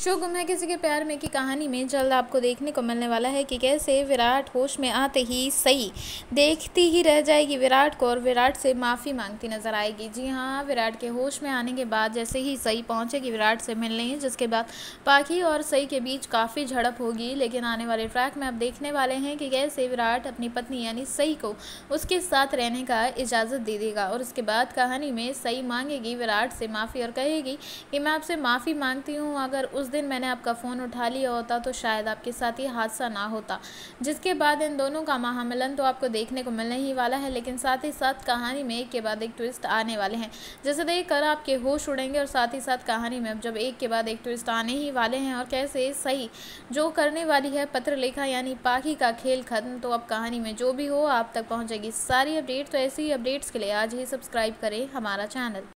show गुम है किसी के प्यार में की कहानी में जल्द आपको देखने को मिलने वाला है कि कैसे विराट होश में आते ही सही देखती ही रह जाएगी विराट को और विराट से माफ़ी मांगती नजर आएगी जी हाँ विराट के होश में आने के बाद जैसे ही सही पहुंचेगी विराट से मिलने जिसके बाद पाखी और सई के बीच काफ़ी झड़प होगी लेकिन आने वाले ट्रैक में आप देखने वाले हैं कि कैसे विराट अपनी पत्नी यानी सई को उसके साथ रहने का इजाज़त दे देगा और उसके बाद कहानी में सई मांगेगी विराट से माफ़ी और कहेगी कि मैं आपसे माफ़ी मांगती हूँ अगर उस उस दिन मैंने आपका फ़ोन उठा लिया होता तो शायद आपके साथ ये हादसा ना होता जिसके बाद इन दोनों का महामिलन तो आपको देखने को मिलने ही वाला है लेकिन साथ ही साथ कहानी में एक के बाद एक ट्विस्ट आने वाले हैं जैसे देख कर आपके होश उड़ेंगे और साथ ही साथ कहानी में अब जब एक के बाद एक ट्विस्ट आने ही वाले हैं और कैसे सही जो करने वाली है पत्र लेखा यानी पाखी का खेल खत्म तो अब कहानी में जो भी हो आप तक पहुँचेगी सारी अपडेट तो ऐसी ही अपडेट्स के लिए आज ही सब्सक्राइब करें हमारा चैनल